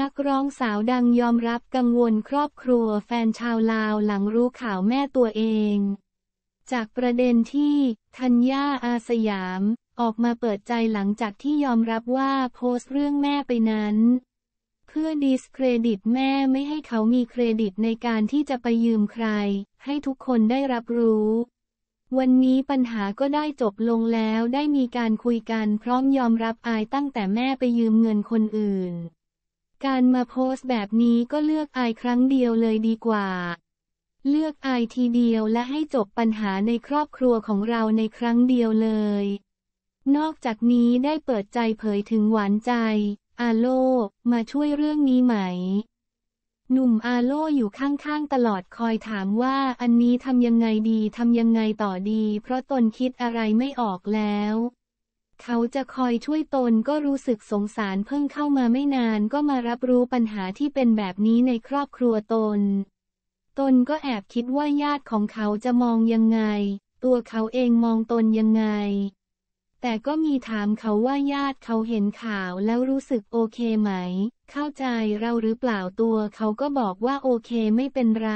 นักร้องสาวดังยอมรับกังวลครอบครัวแฟนชาวลาวหลังรู้ข่าวแม่ตัวเอง จากประเด็นที่ธัญญาอาสยาม ออกมาเปิดใจหลังจากที่ยอมรับว่าโพสต์เรื่องแม่ไปนั้น เพื่อดิสเครดิตแม่ไม่ให้เขามีเครดิตในการที่จะไปยืมใคร ให้ทุกคนได้รับรู้ วันนี้ปัญหาก็ได้จบลงแล้วได้มีการคุยกันพร้อมยอมรับอายตั้งแต่แม่ไปยืมเงินคนอื่นการมาโพสต์แบบนี้ก็เลือกอายครั้งเดียวเลยดีกว่า เลือกอายทีเดียวและให้จบปัญหาในครอบครัวของเราในครั้งเดียวเลย นอกจากนี้ได้เปิดใจเผยถึงหวานใจอาโลมาช่วยเรื่องนี้ไหม หนุ่มอาโลอยู่ข้างๆ ตลอดคอยถามว่าอันนี้ทำยังไงดีทำยังไงต่อดี เพราะตนคิดอะไรไม่ออกแล้วเขาจะคอยช่วยตนก็รู้สึกสงสารเพิ่งเข้ามาไม่นานก็มารับรู้ปัญหาที่เป็นแบบนี้ในครอบครัวตน ตนก็แอบคิดว่าญาติของเขาจะมองยังไง ตัวเขาเองมองตนยังไง แต่ก็มีถามเขาว่าญาติเขาเห็นข่าวแล้วรู้สึกโอเคไหม เข้าใจเราหรือเปล่าตัวเขาก็บอกว่าโอเคไม่เป็นไร